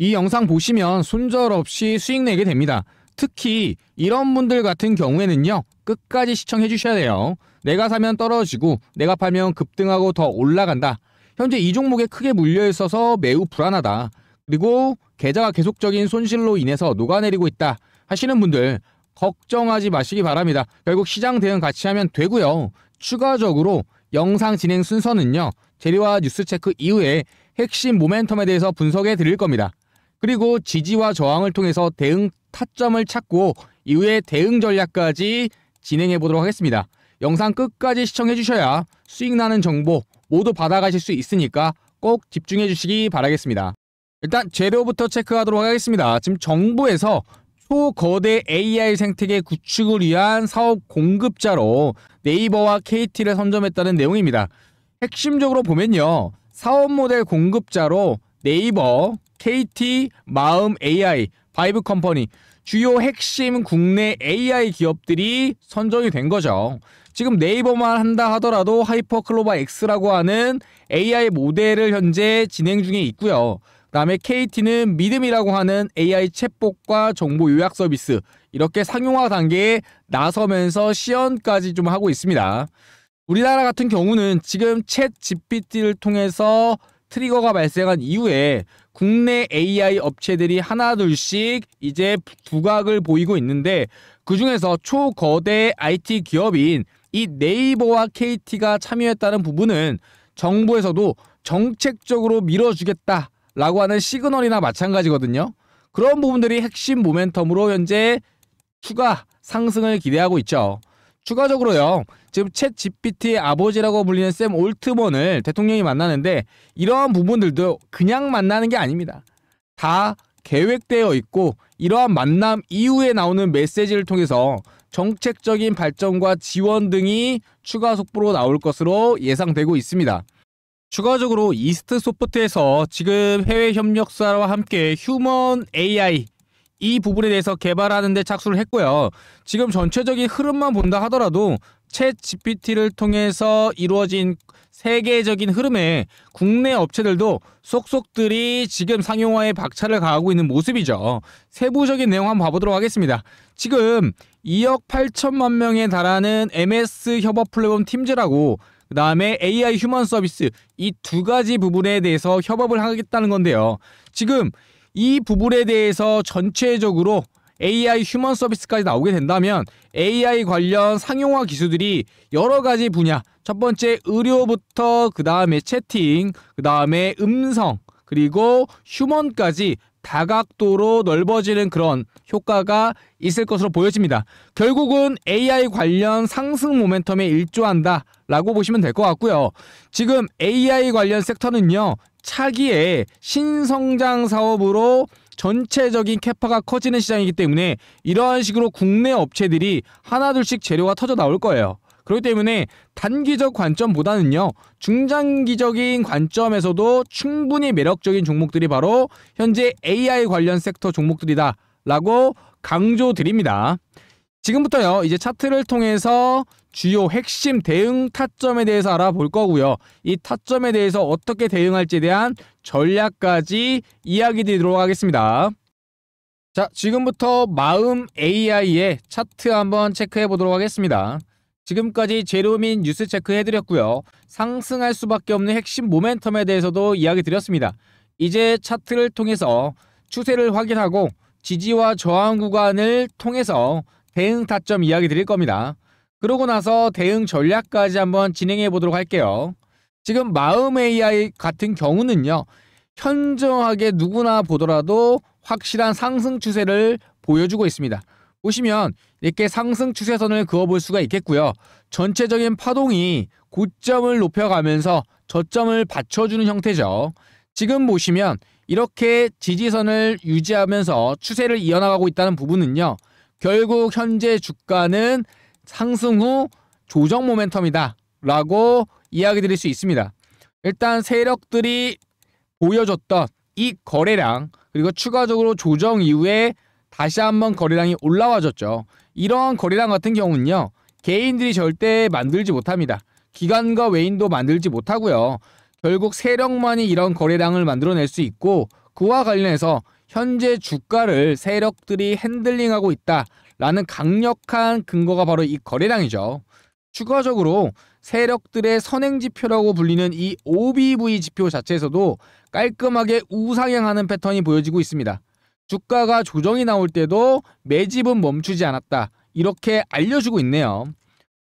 이 영상 보시면 손절 없이 수익 내게 됩니다. 특히 이런 분들 같은 경우에는요. 끝까지 시청해 주셔야 돼요. 내가 사면 떨어지고 내가 팔면 급등하고 더 올라간다. 현재 이 종목에 크게 물려 있어서 매우 불안하다. 그리고 계좌가 계속적인 손실로 인해서 녹아내리고 있다 하시는 분들 걱정하지 마시기 바랍니다. 결국 시장 대응 같이 하면 되고요. 추가적으로 영상 진행 순서는요. 재료와 뉴스 체크 이후에 핵심 모멘텀에 대해서 분석해 드릴 겁니다. 그리고 지지와 저항을 통해서 대응 타점을 찾고 이후에 대응 전략까지 진행해 보도록 하겠습니다. 영상 끝까지 시청해 주셔야 수익 나는 정보 모두 받아가실 수 있으니까 꼭 집중해 주시기 바라겠습니다. 일단 재료부터 체크하도록 하겠습니다. 지금 정부에서 초거대 AI 생태계 구축을 위한 사업 공급자로 네이버와 KT를 선점했다는 내용입니다. 핵심적으로 보면요. 사업 모델 공급자로 네이버, KT, 마음 AI, 바이브 컴퍼니 주요 핵심 국내 AI 기업들이 선정이 된 거죠. 지금 네이버만 한다 하더라도 하이퍼 클로바 X라고 하는 AI 모델을 현재 진행 중에 있고요. 그다음에 KT는 믿음이라고 하는 AI 챗봇과 정보 요약 서비스 이렇게 상용화 단계에 나서면서 시연까지 좀 하고 있습니다. 우리나라 같은 경우는 지금 챗 GPT를 통해서 트리거가 발생한 이후에 국내 AI 업체들이 하나둘씩 이제 두각을 보이고 있는데 그중에서 초거대 IT 기업인 이 네이버와 KT가 참여했다는 부분은 정부에서도 정책적으로 밀어주겠다라고 하는 시그널이나 마찬가지거든요. 그런 부분들이 핵심 모멘텀으로 현재 추가 상승을 기대하고 있죠. 추가적으로요. 지금 챗 GPT의 아버지라고 불리는 샘 올트먼을 대통령이 만나는데 이러한 부분들도 그냥 만나는 게 아닙니다. 다 계획되어 있고 이러한 만남 이후에 나오는 메시지를 통해서 정책적인 발전과 지원 등이 추가 속보로 나올 것으로 예상되고 있습니다. 추가적으로 이스트 소프트에서 지금 해외 협력사와 함께 휴먼 AI 이 부분에 대해서 개발하는 데 착수를 했고요. 지금 전체적인 흐름만 본다 하더라도 채 GPT를 통해서 이루어진 세계적인 흐름에 국내 업체들도 속속들이 지금 상용화에 박차를 가하고 있는 모습이죠. 세부적인 내용 한번 봐보도록 하겠습니다. 지금 2억 8천만 명에 달하는 MS 협업 플랫폼 팀즈라고 그 다음에 AI 휴먼 서비스 이 두 가지 부분에 대해서 협업을 하겠다는 건데요. 지금 이 부분에 대해서 전체적으로 AI 휴먼 서비스까지 나오게 된다면 AI 관련 상용화 기술들이 여러 가지 분야 첫 번째 의료부터 그 다음에 채팅 그 다음에 음성 그리고 휴먼까지 다각도로 넓어지는 그런 효과가 있을 것으로 보여집니다. 결국은 AI 관련 상승 모멘텀에 일조한다라고 보시면 될 것 같고요. 지금 AI 관련 섹터는요. 차기에 신성장 사업으로 전체적인 캐파가 커지는 시장이기 때문에 이러한 식으로 국내 업체들이 하나둘씩 재료가 터져 나올 거예요. 그렇기 때문에 단기적 관점보다는요 중장기적인 관점에서도 충분히 매력적인 종목들이 바로 현재 AI 관련 섹터 종목들이다라고 강조드립니다. 지금부터요 이제 차트를 통해서 주요 핵심 대응 타점에 대해서 알아볼 거고요. 이 타점에 대해서 어떻게 대응할지에 대한 전략까지 이야기 드리도록 하겠습니다. 자, 지금부터 마음 AI의 차트 한번 체크해 보도록 하겠습니다. 지금까지 제로민 뉴스체크 해드렸고요. 상승할 수밖에 없는 핵심 모멘텀에 대해서도 이야기 드렸습니다. 이제 차트를 통해서 추세를 확인하고 지지와 저항 구간을 통해서 대응 타점 이야기 드릴 겁니다. 그러고 나서 대응 전략까지 한번 진행해 보도록 할게요. 지금 마음 AI 같은 경우는요. 현저하게 누구나 보더라도 확실한 상승 추세를 보여주고 있습니다. 보시면 이렇게 상승 추세선을 그어볼 수가 있겠고요. 전체적인 파동이 고점을 높여가면서 저점을 받쳐주는 형태죠. 지금 보시면 이렇게 지지선을 유지하면서 추세를 이어나가고 있다는 부분은요. 결국 현재 주가는 상승 후 조정 모멘텀이다 라고 이야기 드릴 수 있습니다. 일단 세력들이 보여줬던 이 거래량 그리고 추가적으로 조정 이후에 다시 한번 거래량이 올라와졌죠 이런 거래량 같은 경우는요. 개인들이 절대 만들지 못합니다. 기관과 외인도 만들지 못하고요. 결국 세력만이 이런 거래량을 만들어낼 수 있고 그와 관련해서 현재 주가를 세력들이 핸들링하고 있다라는 강력한 근거가 바로 이 거래량이죠. 추가적으로 세력들의 선행 지표라고 불리는 이 OBV 지표 자체에서도 깔끔하게 우상향하는 패턴이 보여지고 있습니다. 주가가 조정이 나올 때도 매집은 멈추지 않았다. 이렇게 알려주고 있네요.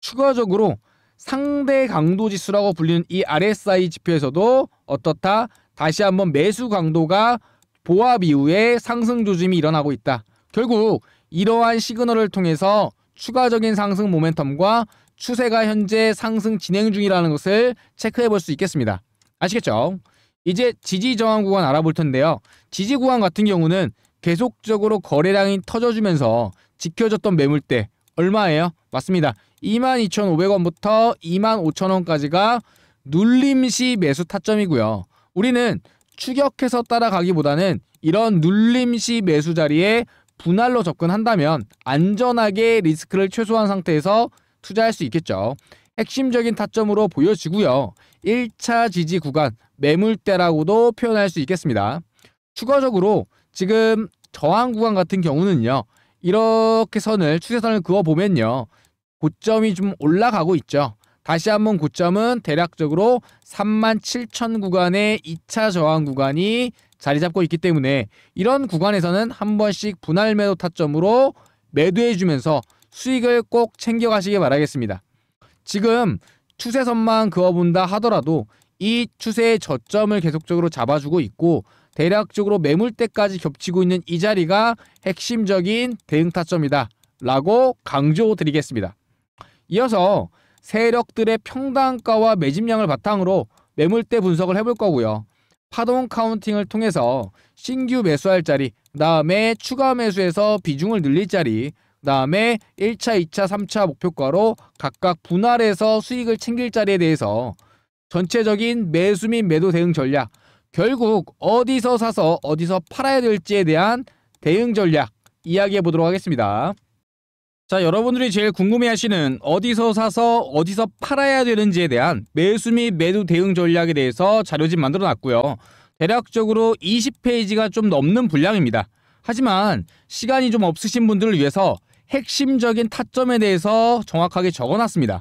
추가적으로 상대 강도 지수라고 불리는 이 RSI 지표에서도 어떻다? 다시 한번 매수 강도가 보합 이후에 상승 조짐이 일어나고 있다. 결국 이러한 시그널을 통해서 추가적인 상승 모멘텀과 추세가 현재 상승 진행 중이라는 것을 체크해 볼 수 있겠습니다. 아시겠죠? 이제 지지 저항 구간 알아볼 텐데요. 지지 구간 같은 경우는 계속적으로 거래량이 터져주면서 지켜졌던 매물대 얼마예요? 맞습니다. 22,500원부터 25,000원까지가 눌림시 매수 타점이고요. 우리는 추격해서 따라가기보다는 이런 눌림시 매수 자리에 분할로 접근한다면 안전하게 리스크를 최소한 상태에서 투자할 수 있겠죠. 핵심적인 타점으로 보여지고요. 1차 지지 구간 매물대라고도 표현할 수 있겠습니다. 추가적으로 지금 저항 구간 같은 경우는요. 이렇게 선을 추세선을 그어보면요. 고점이 좀 올라가고 있죠. 다시 한번 고점은 대략적으로 37,000 구간의 2차 저항 구간이 자리 잡고 있기 때문에 이런 구간에서는 한 번씩 분할 매도 타점으로 매도해 주면서 수익을 꼭 챙겨 가시길 바라겠습니다. 지금 추세선만 그어본다 하더라도 이 추세의 저점을 계속적으로 잡아주고 있고 대략적으로 매물대까지 겹치고 있는 이 자리가 핵심적인 대응 타점이다 라고 강조드리겠습니다. 이어서 세력들의 평당가와 매집량을 바탕으로 매물대 분석을 해볼 거고요. 파동 카운팅을 통해서 신규 매수할 자리, 다음에 추가 매수해서 비중을 늘릴 자리, 다음에 1차, 2차, 3차 목표가로 각각 분할해서 수익을 챙길 자리에 대해서 전체적인 매수 및 매도 대응 전략, 결국 어디서 사서 어디서 팔아야 될지에 대한 대응 전략 이야기해 보도록 하겠습니다. 자, 여러분들이 제일 궁금해 하시는 어디서 사서 어디서 팔아야 되는지에 대한 매수 및 매도 대응 전략에 대해서 자료집 만들어 놨고요. 대략적으로 20페이지가 좀 넘는 분량입니다. 하지만 시간이 좀 없으신 분들을 위해서 핵심적인 타점에 대해서 정확하게 적어 놨습니다.